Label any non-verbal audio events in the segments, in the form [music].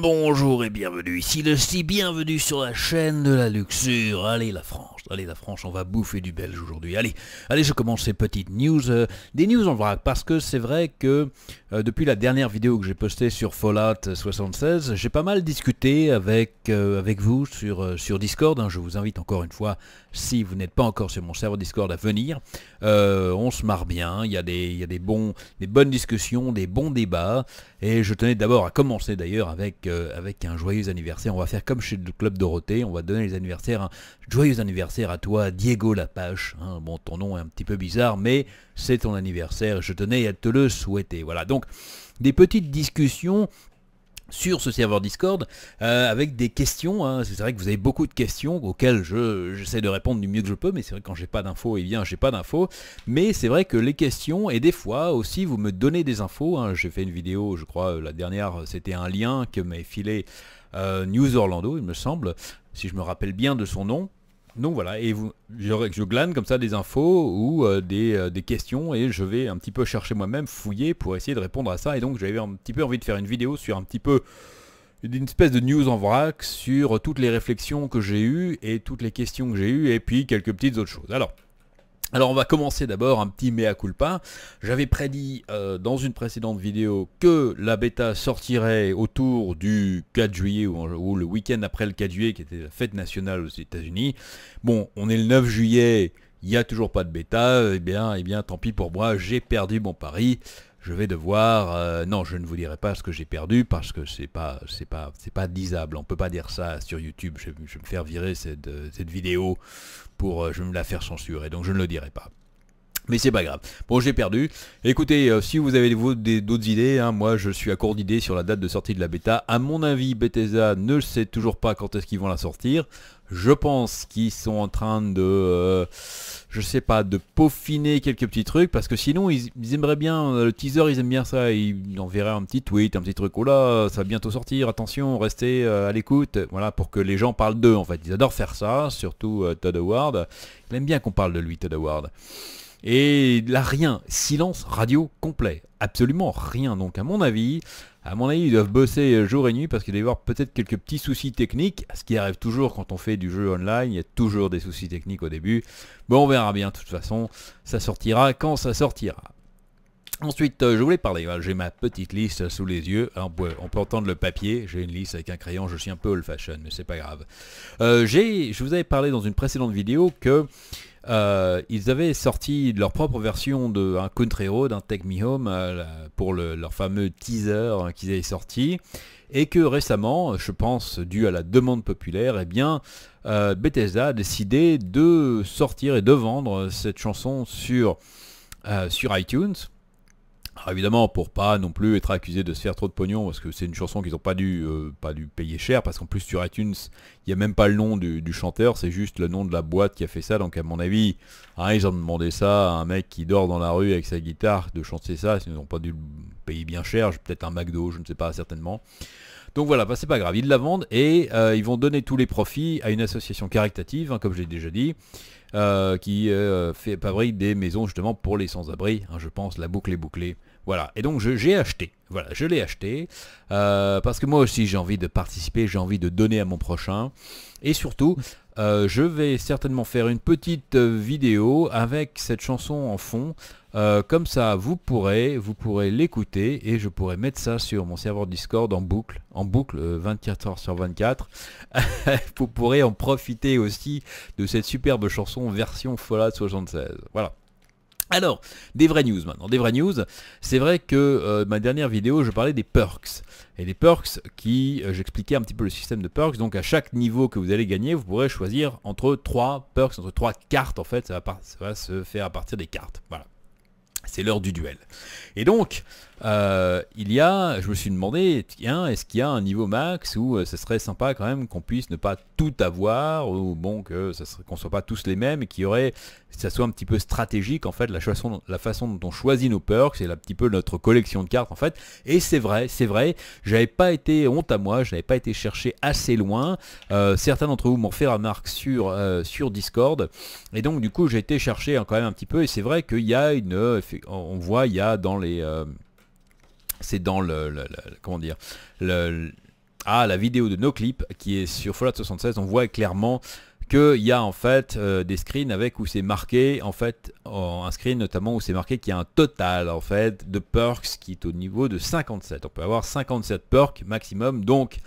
Bonjour et bienvenue, ici le si bienvenue sur la chaîne de la luxure. Allez la France, allez la France, on va bouffer du belge aujourd'hui. Allez, allez, je commence ces petites news, euh, des news en vrac, parce que c'est vrai que euh, depuis la dernière vidéo que j'ai postée sur Fallout 76, j'ai pas mal discuté avec, euh, avec vous sur, sur Discord. Hein. Je vous invite encore une fois, si vous n'êtes pas encore sur mon serveur Discord, à venir. on se marre bien, il y a, des, des, bons, des bonnes discussions, des bons débats, et je tenais d'abord à commencer d'ailleurs avec avec un joyeux anniversaire. On va faire comme chez le Club Dorothée, on va donner les anniversaires. un Joyeux anniversaire à toi, Diego Lapache. Hein. Bon, ton nom est un petit peu bizarre, mais c'est ton anniversaire. Je tenais à te le souhaiter. Voilà, donc des petites discussions sur ce serveur Discord euh, avec des questions. Hein. C'est vrai que vous avez beaucoup de questions auxquelles j'essaie de répondre du mieux que je peux, mais c'est vrai que quand j'ai pas d'infos, et eh bien j'ai pas d'infos. Mais c'est vrai que les questions, et des fois aussi vous me donnez des infos. Hein. J'ai fait une vidéo, je crois, euh, la dernière, c'était un lien que m'a filé euh, News Orlando, il me semble, si je me rappelle bien de son nom. Donc voilà, et vous, je, je, glane comme ça des infos ou euh, des, euh, des, questions et je vais un petit peu chercher moi-même, fouiller pour essayer de répondre à ça. Et donc j'avais un petit peu envie de faire une vidéo sur un petit peu une espèce de news en vrac sur toutes les réflexions que j'ai eues et toutes les questions que j'ai eues et puis quelques petites autres choses. Alors, alors on va commencer d'abord un petit mea culpa. J'avais prédit euh, dans une précédente vidéo que la bêta sortirait autour du 4 juillet ou, le week-end après le 4 juillet qui était la fête nationale aux états unis Bon, on est le 9 juillet, il n'y a toujours pas de bêta, eh bien, eh bien tant pis pour moi, j'ai perdu mon pari je vais devoir... Euh, non, je ne vous dirai pas ce que j'ai perdu parce que c'est pas, c'est pas, c'est pas disable. On peut pas dire ça sur YouTube. Je, vais me faire virer cette, euh, cette vidéo pour, euh, je me la faire censurer. Donc je ne le dirai pas. Mais c'est pas grave. Bon, j'ai perdu. Écoutez, euh, si vous avez d'autres idées, hein, moi je suis à court d'idées sur la date de sortie de la bêta. À mon avis, Bethesda ne sait toujours pas quand est-ce qu'ils vont la sortir. Je pense qu'ils sont en train de, euh, je sais pas, de peaufiner quelques petits trucs parce que sinon ils, aimeraient bien euh, le teaser, ils aiment bien ça. Ils enverraient un petit tweet, un petit truc. Oh là, ça va bientôt sortir. Attention, restez à l'écoute. Voilà, pour que les gens parlent d'eux. En fait, ils adorent faire ça, surtout Todd Howard. Il aime bien qu'on parle de lui, Todd Howard. Et là, rien. Silence radio complet. Absolument rien. Donc, à mon avis, à mon avis, ils doivent bosser jour et nuit parce qu'il doit y avoir peut-être quelques petits soucis techniques, ce qui arrive toujours quand on fait du jeu online, il y a toujours des soucis techniques au début. Bon, on verra bien, de toute façon, ça sortira quand ça sortira. Ensuite, euh, je voulais parler, j'ai ma petite liste sous les yeux, ah, on peut, entendre le papier, j'ai une liste avec un crayon, je suis un peu old fashion, mais c'est pas grave. Euh, je vous avais parlé dans une précédente vidéo que euh, ils avaient sorti leur propre version d'un Country Road, un Take Me Home, pour leur fameux teaser hein, qu'ils avaient sorti, et que récemment, je pense dû à la demande populaire, eh bien, Bethesda a décidé de sortir et de vendre cette chanson sur, sur iTunes, alors évidemment, pour pas non plus être accusé de se faire trop de pognon, parce que c'est une chanson qu'ils n'ont pas, dû, euh, pas dû payer cher, parce qu'en plus sur iTunes, il n'y a même pas le nom du, chanteur, c'est juste le nom de la boîte qui a fait ça, donc à mon avis, hein, ils ont demandé ça à un mec qui dort dans la rue avec sa guitare de chanter ça, ils n'ont pas dû le payer bien cher, peut-être un McDo, je ne sais pas certainement. Donc voilà, bah, c'est pas grave, ils la vendent et euh, ils vont donner tous les profits à une association caritative, hein, comme j'ai déjà dit, euh, qui fabrique des maisons justement pour les sans-abri, hein, je pense, la boucle est bouclée. Voilà, et donc j'ai acheté. Voilà, je l'ai acheté. Euh, parce que moi aussi j'ai envie de participer, j'ai envie de donner à mon prochain. Et surtout, euh, je vais certainement faire une petite euh, vidéo avec cette chanson en fond. comme ça, vous pourrez, vous pourrez l'écouter et je pourrai mettre ça sur mon serveur Discord en boucle, en boucle 24 h sur 24. [laughs] vous pourrez en profiter aussi de cette superbe chanson version Fallout 76. Voilà. Alors, des vraies news maintenant, des vraies news, c'est vrai que euh, ma dernière vidéo je parlais des perks, et des perks qui, euh, j'expliquais un petit peu le système de perks, donc à chaque niveau que vous allez gagner, vous pourrez choisir entre trois perks, entre trois cartes en fait, ça va, ça va se faire à partir des cartes, voilà, c'est l'heure du duel. Et donc, euh, il y a, je me suis demandé, tiens, est-ce qu'il y a un niveau max où euh, ce serait sympa quand même qu'on puisse ne pas tout avoir, ou bon, que ça serait, qu'on soit pas tous les mêmes, et qu'il y aurait, que ça soit un petit peu stratégique, en fait, la façon, dont on choisit nos perks, c'est un petit peu notre collection de cartes, en fait. Et c'est vrai, c'est vrai, j'avais pas été, honte à moi, je n'avais pas été chercher assez loin. Euh, certains d'entre vous m'ont fait remarque sur, sur Discord, et donc du coup, j'ai été chercher hein, quand même un petit peu, et c'est vrai qu'il y a une, on voit, il y a dans les c'est dans le, comment dire le, ah, la vidéo de nos clips qui est sur Fallout 76, on voit clairement qu'il y a en fait euh, des screens avec où c'est marqué en fait un screen notamment où c'est marqué qu'il y a un total en fait de perks qui est au niveau de 57. On peut avoir 57 perks maximum donc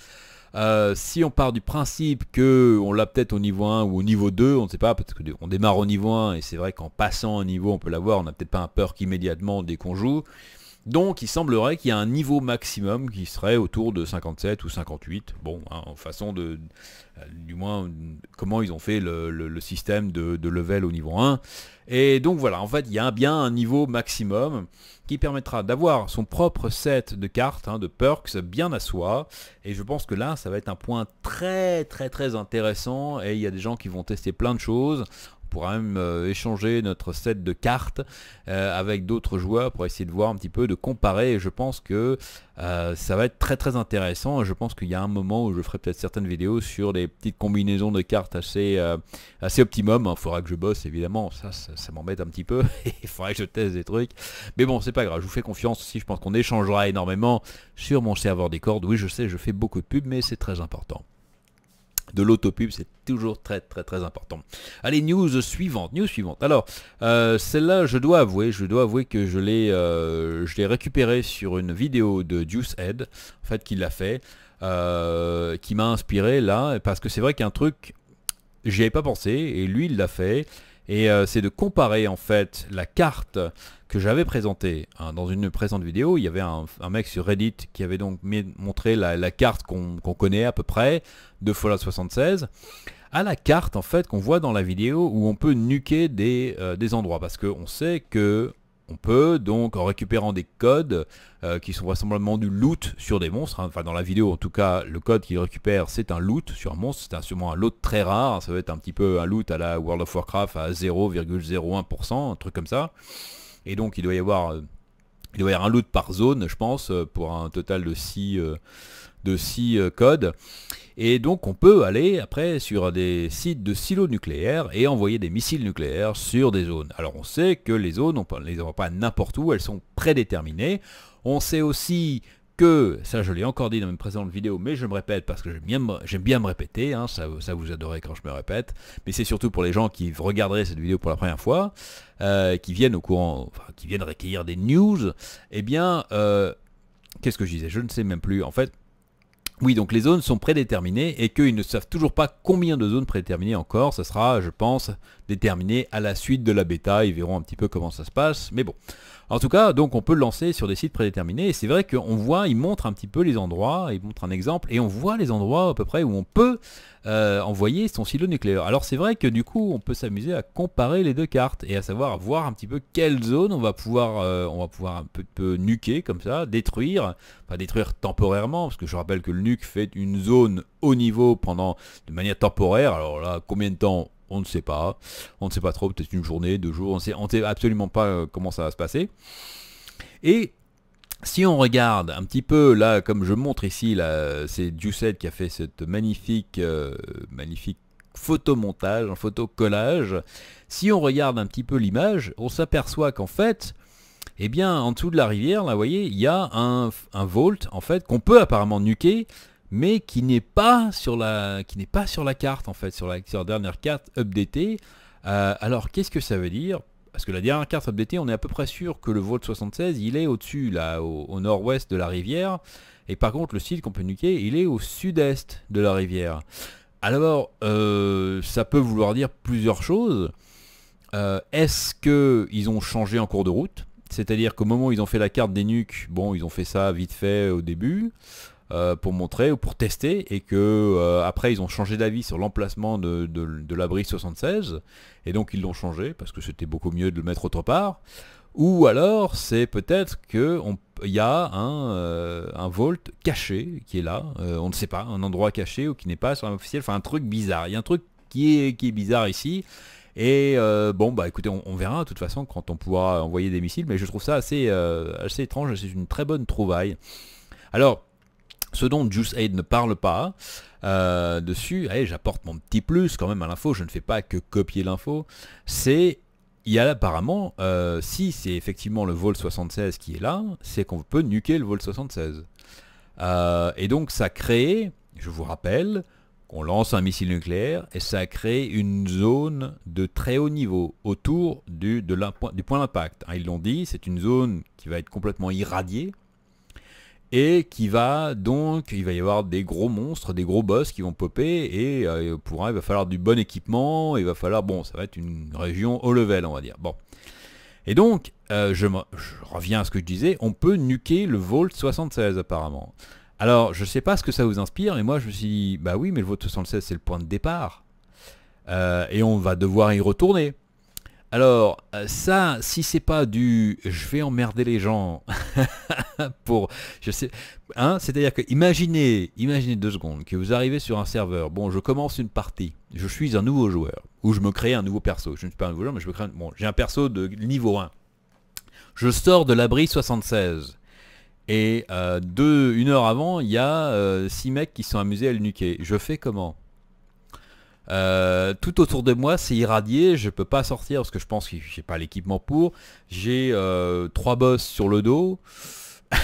euh, si on part du principe que on l'a peut-être au niveau 1 ou au niveau 2, on ne sait pas, parce qu'on démarre au niveau 1 et c'est vrai qu'en passant un niveau on peut l'avoir, on n'a peut-être pas un perk immédiatement dès qu'on joue. Donc il semblerait qu'il y a un niveau maximum qui serait autour de 57 ou 58. Bon, hein, en façon de... Euh, du moins, comment ils ont fait le, système de, level au niveau 1. Et donc voilà, en fait, il y a bien un niveau maximum qui permettra d'avoir son propre set de cartes, hein, de perks bien à soi. Et je pense que là, ça va être un point très très très intéressant. Et il y a des gens qui vont tester plein de choses pourra même euh, échanger notre set de cartes euh, avec d'autres joueurs pour essayer de voir un petit peu, de comparer. Et je pense que euh, ça va être très très intéressant. Je pense qu'il y a un moment où je ferai peut-être certaines vidéos sur des petites combinaisons de cartes assez, assez optimum. Il faudra que je bosse évidemment, ça, ça, m'embête un petit peu. [laughs] Il faudra que je teste des trucs. Mais bon, c'est pas grave, je vous fais confiance aussi. Je pense qu'on échangera énormément sur mon serveur des cordes. Oui, je sais, je fais beaucoup de pubs, mais c'est très important de l'autopub, c'est toujours très très très important. Allez, news suivante, news suivante. Alors, euh, celle-là, je dois avouer, je dois avouer que je l'ai euh, récupérée sur une vidéo de Juice Head, en fait, qui l'a fait, euh, qui m'a inspiré là, parce que c'est vrai qu'un truc, j'y avais pas pensé, et lui, il l'a fait, et euh, c'est de comparer en fait la carte que j'avais présentée hein, dans une présente vidéo. Il y avait un, mec sur Reddit qui avait donc montré la, carte qu'on connaît à peu près de Fallout 76 à la carte en fait qu'on voit dans la vidéo où on peut nuquer des euh, endroits parce qu'on sait que on peut donc, en récupérant des codes euh, qui sont vraisemblablement du loot sur des monstres, hein. enfin dans la vidéo en tout cas, le code qu'il récupère c'est un loot sur un monstre, c'est sûrement un loot très rare, hein. ça va être un petit peu un loot à la World of Warcraft à 0,01%, un truc comme ça. Et donc il doit y avoir euh, il doit y avoir un loot par zone, je pense, euh, pour un total de 6 euh, de six euh, codes. Et donc on peut aller après sur des sites de silos nucléaires et envoyer des missiles nucléaires sur des zones. Alors on sait que les zones, on ne les envoie pas n'importe où, elles sont prédéterminées. On sait aussi que, ça je l'ai encore dit dans une précédente vidéo, mais je me répète parce que j'aime bien, me répéter, hein, ça, ça, vous adorez quand je me répète, mais c'est surtout pour les gens qui regarderaient cette vidéo pour la première fois, euh, qui viennent au courant, qui viennent recueillir des news, et eh bien, euh, qu'est-ce que je disais Je ne sais même plus, en fait, oui, donc les zones sont prédéterminées et qu'ils ne savent toujours pas combien de zones prédéterminées encore. ça sera, je pense, déterminé à la suite de la bêta. Ils verront un petit peu comment ça se passe. Mais bon. En tout cas, donc on peut lancer sur des sites prédéterminés. Et c'est vrai qu'on voit, il montre un petit peu les endroits, il montre un exemple, et on voit les endroits à peu près où on peut euh, envoyer son silo nucléaire. Alors c'est vrai que du coup, on peut s'amuser à comparer les deux cartes et à savoir voir un petit peu quelle zone on va pouvoir, euh, on va pouvoir un peu, peu, nuquer comme ça, détruire, enfin détruire temporairement, parce que je rappelle que le nuque fait une zone au niveau pendant de manière temporaire. Alors là, combien de temps on ne sait pas. On ne sait pas trop, peut-être une journée, deux jours. On sait, ne sait absolument pas euh, comment ça va se passer. Et si on regarde un petit peu, là, comme je montre ici, c'est Juset qui a fait cette magnifique, euh, magnifique photomontage, un photocollage. Si on regarde un petit peu l'image, on s'aperçoit qu'en fait, eh bien, en dessous de la rivière, là, vous voyez, il y a un, un vault, en fait, qu'on peut apparemment nuquer, mais qui n'est pas sur la qui n'est pas sur la carte en fait, sur la, dernière carte updatée. Euh, alors qu'est-ce que ça veut dire Parce que la dernière carte updatée, on est à peu près sûr que le Vault 76, il est au-dessus là, au, nord-ouest de la rivière, et par contre le site qu'on peut nuquer, il est au sud-est de la rivière. Alors euh, ça peut vouloir dire plusieurs choses. Euh, est-ce que ils ont changé en cours de route c'est-à-dire qu'au moment où ils ont fait la carte des nuques, bon, ils ont fait ça vite fait au début. Euh, pour montrer ou pour tester et que euh, après ils ont changé d'avis sur l'emplacement de, l'abri 76 et donc ils l'ont changé parce que c'était beaucoup mieux de le mettre autre part. Ou alors c'est peut-être qu'il y a un, euh, volt caché qui est là, on ne sait pas, un endroit caché ou qui n'est pas sur un officiel, enfin un truc bizarre. Il y a un truc qui est, qui est bizarre ici. Et bon, bah écoutez, on, verra de toute façon quand on pourra envoyer des missiles, mais je trouve ça assez, assez étrange, c'est une très bonne trouvaille. Alors, ce dont Juice Aid ne parle pas euh, dessus, allez, j'apporte mon petit plus quand même à l'info, je ne fais pas que copier l'info, c'est il y a apparemment, euh, si c'est effectivement le vol 76 qui est là, c'est qu'on peut nuquer le vol 76. Euh, et donc ça crée, je vous rappelle, qu'on lance un missile nucléaire et ça crée une zone de très haut niveau autour du, point d'impact. Hein, ils l'ont dit, c'est une zone qui va être complètement irradiée et qui va donc, il va y avoir des gros monstres, des gros boss qui vont popper, et euh, pour il va falloir du bon équipement, il va falloir, bon, ça va être une région haut level, on va dire. Bon. Et donc, euh, je, reviens à ce que je disais, on peut nuquer le Vault 76 apparemment. Alors, je ne sais pas ce que ça vous inspire, mais moi je me suis dit, bah oui, mais le Vault 76 c'est le point de départ. Euh, et on va devoir y retourner. Alors euh, ça, si c'est pas du je vais emmerder les gens [laughs] pour je sais hein, c'est-à-dire que imaginez, imaginez deux secondes que vous arrivez sur un serveur. Bon, je commence une partie. Je suis un nouveau joueur ou je me crée un nouveau perso. Je ne suis pas un nouveau joueur, mais je me crée bon, j'ai un perso de niveau 1. Je sors de l'abri 76. Et euh, deux, une heure avant, il y a euh, six mecs qui sont amusés à le nuquer. Je fais comment euh, tout autour de moi, c'est irradié. Je peux pas sortir parce que je pense que j'ai pas l'équipement pour. J'ai euh, trois boss sur le dos. [laughs]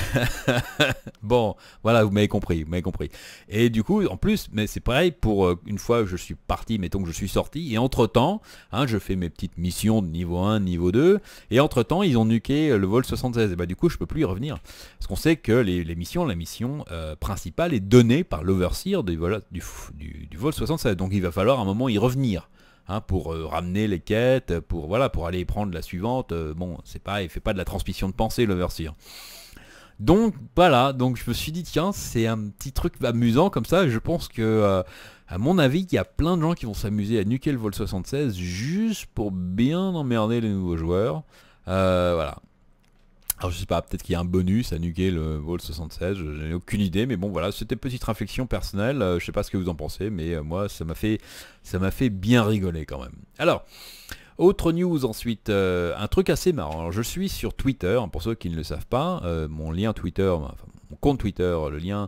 bon, voilà, vous m'avez compris, vous m'avez compris. Et du coup, en plus, mais c'est pareil pour euh, une fois que je suis parti, mettons que je suis sorti, et entre-temps, hein, je fais mes petites missions de niveau 1, niveau 2, et entre-temps, ils ont nuqué euh, le vol 76. Et bah du coup, je peux plus y revenir. Parce qu'on sait que les, missions, la mission euh, principale est donnée par l'overseer du, vol 76. Donc il va falloir un moment y revenir. Hein, pour ramener les quêtes, pour voilà, pour aller prendre la suivante. bon, c'est pas, il fait pas de la transmission de pensée l'overseer. Donc voilà, donc je me suis dit tiens c'est un petit truc amusant comme ça, je pense que euh, à mon avis il y a plein de gens qui vont s'amuser à nuquer le vol 76 juste pour bien emmerder les nouveaux joueurs. Euh, voilà. Alors je sais pas, peut-être qu'il y a un bonus à nuquer le vol 76, je n'ai aucune idée, mais bon voilà, c'était petite réflexion personnelle, euh, je sais pas ce que vous en pensez, mais moi ça m'a fait ça m'a fait bien rigoler quand même. Alors, autre news ensuite, euh, un truc assez marrant. je suis sur Twitter, hein, pour ceux qui ne le savent pas, euh, mon lien Twitter, mon compte Twitter, le lien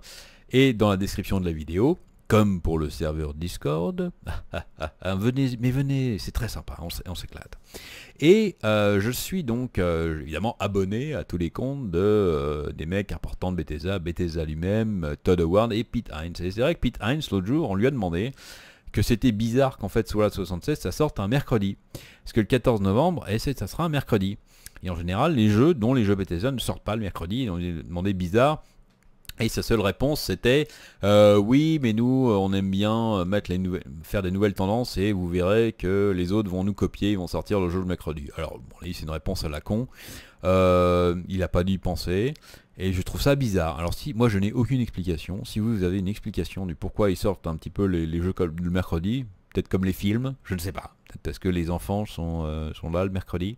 est dans la description de la vidéo, comme pour le serveur Discord. [laughs] Ah, venez, mais venez, c'est très sympa, on s'éclate. Et euh, je suis donc évidemment abonné à tous les comptes de, des mecs importants de Bethesda, Bethesda lui-même, Todd Howard et Pete Hines. Et c'est vrai que Pete Hines, l'autre jour, on lui a demandé que c'était bizarre qu'en fait la 76 ça sorte un mercredi. Parce que le 14 novembre, et eh, ça sera un mercredi. Et en général, les jeux, dont les jeux Bethesda, ne sortent pas le mercredi. On ont demandé bizarre, et sa seule réponse c'était euh, oui mais nous euh, on aime bien euh, mettre les nouvelles, faire des nouvelles tendances et vous verrez que les autres vont nous copier, ils vont sortir le jeu le mercredi. Alors bon c'est une réponse à la con, il n'a pas dû y penser et je trouve ça bizarre. Alors si moi je n'ai aucune explication, si vous, avez une explication du pourquoi ils sortent un petit peu les, jeux le mercredi, peut-être comme les films, je ne sais pas. Peut-être parce que les enfants sont, sont là le mercredi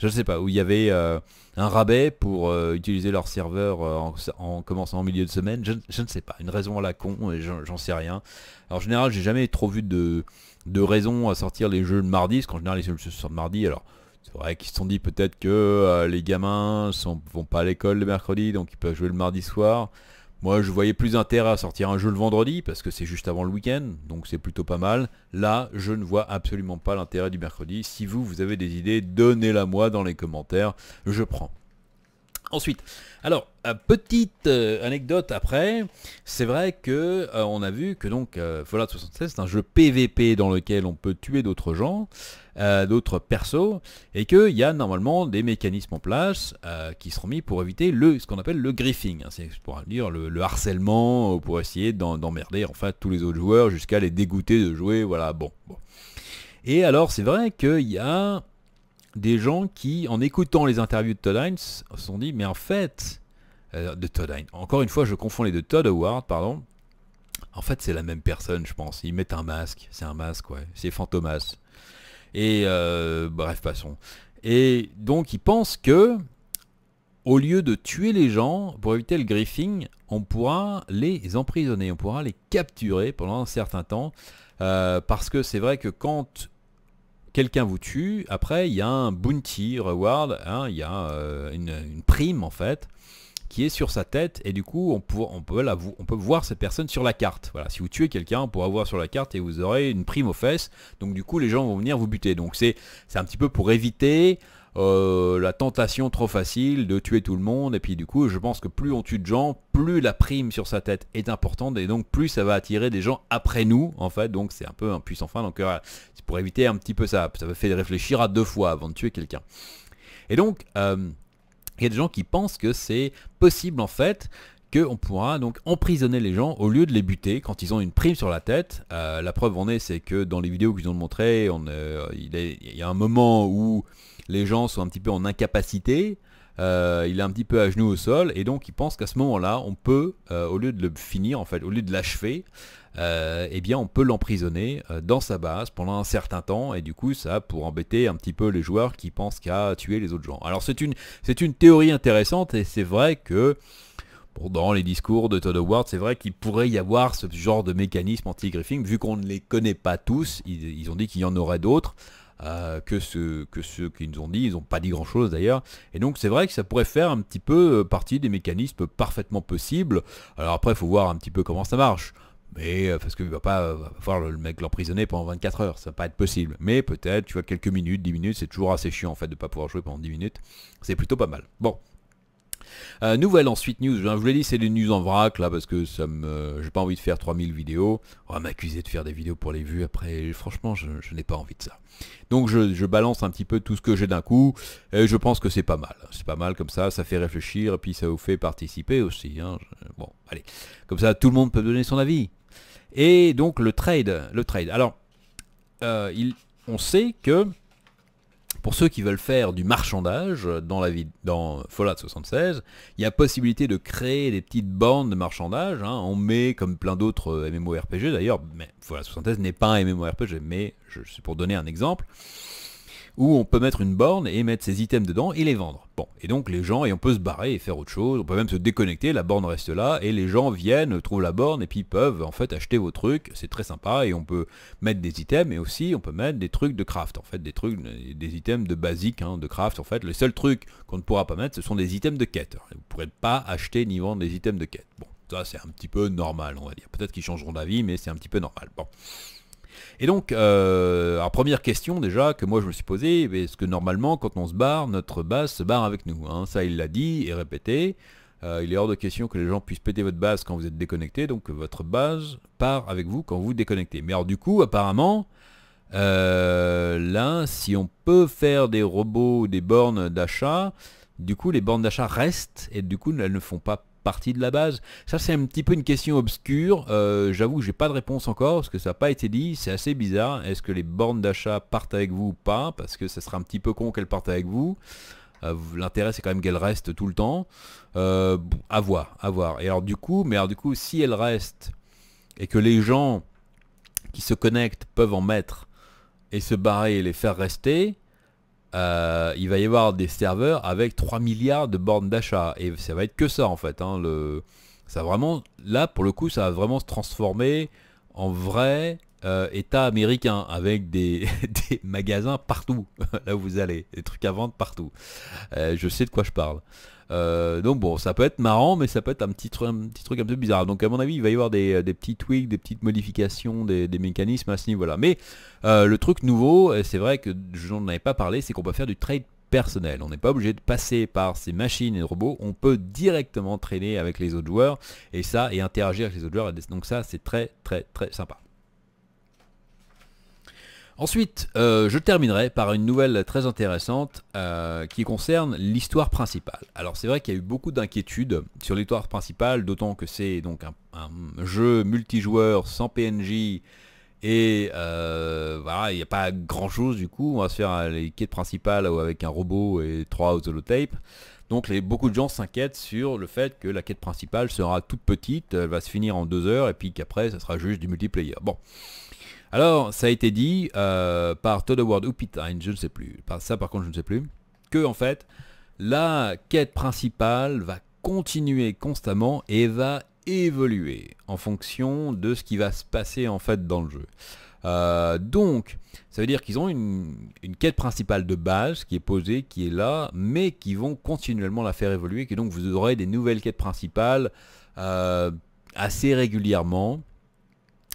je ne sais pas, où il y avait euh, un rabais pour euh, utiliser leur serveur euh, en, commençant en milieu de semaine, je, ne sais pas, une raison à la con, j'en sais rien. Alors en général, j'ai jamais trop vu de, de raison à sortir les jeux le mardi, parce qu'en général les jeux sortent mardi, alors c'est vrai qu'ils se sont dit peut-être que les gamins ne vont pas à l'école le mercredi, donc ils peuvent jouer le mardi soir. Moi, je voyais plus intérêt à sortir un jeu le vendredi, parce que c'est juste avant le week-end, donc c'est plutôt pas mal. Là, je ne vois absolument pas l'intérêt du mercredi. Si vous, vous avez des idées, donnez-la moi dans les commentaires, je prends. Ensuite, alors euh, petite euh, anecdote après, c'est vrai que euh, on a vu que donc voilà, Fallout 76 c'est un jeu PVP dans lequel on peut tuer d'autres gens, d'autres persos, et qu'il y a normalement des mécanismes en place qui seront mis pour éviter le ce qu'on appelle le griefing, hein. c'est pour dire le, harcèlement pour essayer d'emmerder en, fait tous les autres joueurs jusqu'à les dégoûter de jouer, voilà bon. Et alors c'est vrai qu'il y a des gens qui, en écoutant les interviews de Todd Hines, se sont dit, mais en fait, euh, de Todd encore une fois, je confonds les deux, Todd Howard, pardon, en fait, c'est la même personne, je pense. Ils mettent un masque, c'est un masque, ouais, c'est Fantomas. Et euh, bref, passons. Et donc, ils pensent que, au lieu de tuer les gens, pour éviter le griffing, on pourra les emprisonner, on pourra les capturer pendant un certain temps. Euh, parce que c'est vrai que quand quelqu'un vous tue, après il y a un bounty reward, hein, il y a euh, une, prime en fait qui est sur sa tête et du coup on peut, on peut, on peut voir cette personne sur la carte. Voilà, si vous tuez quelqu'un, on pourra voir sur la carte et vous aurez une prime aux fesses. Donc du coup les gens vont venir vous buter. Donc c'est un petit peu pour éviter euh, la tentation trop facile de tuer tout le monde. Et puis du coup, je pense que plus on tue de gens, plus la prime sur sa tête est importante. Et donc plus ça va attirer des gens après nous, en fait. Donc c'est un peu un puissant fin. Donc euh, c'est pour éviter un petit peu ça. Ça me fait réfléchir à deux fois avant de tuer quelqu'un. Et donc, euh, il y a des gens qui pensent que c'est possible en fait qu'on pourra donc emprisonner les gens au lieu de les buter quand ils ont une prime sur la tête. la preuve en est, c'est que dans les vidéos qu'ils ont montrées, on, il, y a un moment où les gens sont un petit peu en incapacité, euh, il est un petit peu à genoux au sol, et donc ils pense qu'à ce moment-là, on peut, euh, au lieu de le finir, en fait, au lieu de l'achever, euh, eh bien on peut l'emprisonner dans sa base pendant un certain temps, et du coup ça pour embêter un petit peu les joueurs qui pensent qu'à tuer les autres gens. Alors c'est une, c'est une théorie intéressante, et c'est vrai que dans les discours de Todd Howard, c'est vrai qu'il pourrait y avoir ce genre de mécanisme anti-griffing, vu qu'on ne les connaît pas tous, ils ont dit qu'il y en aurait d'autres. Euh, que, ce, que ceux qui nous ont dit. Ils n'ont pas dit grand-chose d'ailleurs. Et donc c'est vrai que ça pourrait faire un petit peu euh, partie des mécanismes parfaitement possibles. Alors après, il faut voir un petit peu comment ça marche. Mais euh, parce qu'il va pas voir le mec l'emprisonner pendant 24 heures, ça va pas être possible. Mais peut-être, tu vois, quelques minutes, 10 minutes, c'est toujours assez chiant en fait de ne pas pouvoir jouer pendant 10 minutes. C'est plutôt pas mal. Bon, euh, nouvelle ensuite news, je vous l'ai dit c'est des news en vrac là parce que ça me. Euh, j'ai pas envie de faire 3000 vidéos. On va m'accuser de faire des vidéos pour les vues après. Franchement je, n'ai pas envie de ça. Donc je, balance un petit peu tout ce que j'ai d'un coup. Et je pense que c'est pas mal. C'est pas mal comme ça, ça fait réfléchir et puis ça vous fait participer aussi. Hein. Bon, allez. Comme ça tout le monde peut donner son avis. Et donc le trade. Le trade. Alors, euh, il, on sait que pour ceux qui veulent faire du marchandage dans, la dans Fallout 76, il y a possibilité de créer des petites bandes de marchandage. Hein. On met, comme plein d'autres euh, MMORPG d'ailleurs, mais Fallout 76 n'est pas un MMORPG, mais je, c'est pour donner un exemple où on peut mettre une borne et mettre ses items dedans et les vendre. Bon, et donc les gens, et on peut se barrer et faire autre chose, on peut même se déconnecter, la borne reste là, et les gens viennent, trouvent la borne, et puis peuvent en fait acheter vos trucs, c'est très sympa, et on peut mettre des items, et aussi on peut mettre des trucs de craft, en fait, des trucs, des items de basique, hein, de craft, en fait, Les seuls trucs qu'on ne pourra pas mettre, ce sont des items de quête. Vous ne pourrez pas acheter ni vendre des items de quête. Bon, ça c'est un petit peu normal, on va dire. Peut-être qu'ils changeront d'avis, mais c'est un petit peu normal. Bon. Et donc, euh, première question déjà que moi je me suis posée, est-ce que normalement quand on se barre, notre base se barre avec nous hein Ça il l'a dit et répété. Euh, il est hors de question que les gens puissent péter votre base quand vous êtes déconnecté, donc votre base part avec vous quand vous, vous déconnectez. Mais alors du coup, apparemment, euh, là, si on peut faire des robots ou des bornes d'achat, du coup les bornes d'achat restent et du coup elles ne font pas partie de la base Ça c'est un petit peu une question obscure, euh, j'avoue j'avoue j'ai pas de réponse encore parce que ça n'a pas été dit, c'est assez bizarre, est-ce que les bornes d'achat partent avec vous ou pas Parce que ça sera un petit peu con qu'elles partent avec vous. Euh, l'intérêt c'est quand même qu'elles restent tout le temps. Euh, à voir, à voir. Et alors du coup, mais alors du coup si elles restent et que les gens qui se connectent peuvent en mettre et se barrer et les faire rester, euh, il va y avoir des serveurs avec 3 milliards de bornes d'achat. Et ça va être que ça en fait. Hein, le... ça vraiment, là pour le coup, ça va vraiment se transformer en vrai euh, État américain avec des, [laughs] magasins partout. [laughs] là où vous allez, des trucs à vendre partout. Euh, je sais de quoi je parle. Euh, donc bon, ça peut être marrant, mais ça peut être un petit, truc, un petit truc un peu bizarre. Donc à mon avis, il va y avoir des, euh, petits tweaks, des petites modifications, des, mécanismes à ce niveau-là. Mais euh, le truc nouveau, c'est vrai que je n'en avais pas parlé, c'est qu'on peut faire du trade personnel. On n'est pas obligé de passer par ces machines et robots, on peut directement traîner avec les autres joueurs et ça et interagir avec les autres joueurs. Donc ça c'est très très très sympa. Ensuite, euh, je terminerai par une nouvelle très intéressante euh, qui concerne l'histoire principale. Alors c'est vrai qu'il y a eu beaucoup d'inquiétudes sur l'histoire principale, d'autant que c'est donc un, jeu multijoueur sans PNJ et euh, il n'y a pas grand chose du coup. On va se faire les quêtes principales avec un robot et trois tape. Donc beaucoup de gens s'inquiètent sur le fait que la quête principale sera toute petite, elle va se finir en deux heures et puis qu'après ça sera juste du multiplayer. Bon. Alors, ça a été dit euh, par Todd Howard ou Pete je ne sais plus. ça, par contre, je ne sais plus. Que, en fait, la quête principale va continuer constamment et va évoluer en fonction de ce qui va se passer, en fait, dans le jeu. Euh, donc, ça veut dire qu'ils ont une, quête principale de base qui est posée, qui est là, mais qui vont continuellement la faire évoluer, et donc vous aurez des nouvelles quêtes principales euh, assez régulièrement.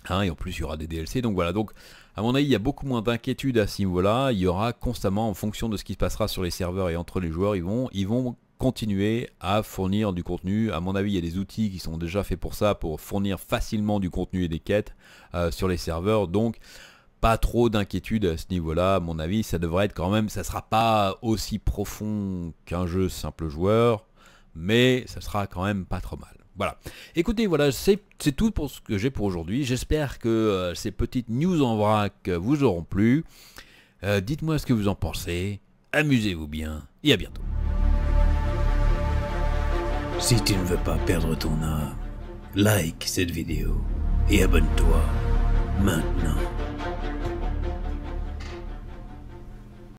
Hein, et en plus il y aura des DLC, donc voilà, donc à mon avis il y a beaucoup moins d'inquiétude à ce niveau-là, il y aura constamment en fonction de ce qui se passera sur les serveurs et entre les joueurs, ils vont, ils vont continuer à fournir du contenu. À mon avis, il y a des outils qui sont déjà faits pour ça, pour fournir facilement du contenu et des quêtes euh, sur les serveurs. Donc, pas trop d'inquiétude à ce niveau-là. À mon avis, ça devrait être quand même, ça sera pas aussi profond qu'un jeu simple joueur, mais ça sera quand même pas trop mal. Voilà. Écoutez, voilà, c'est tout pour ce que j'ai pour aujourd'hui. J'espère que euh, ces petites news en vrac vous auront plu. Euh, dites-moi ce que vous en pensez. Amusez-vous bien et à bientôt. Si tu ne veux pas perdre ton âme, like cette vidéo et abonne-toi maintenant.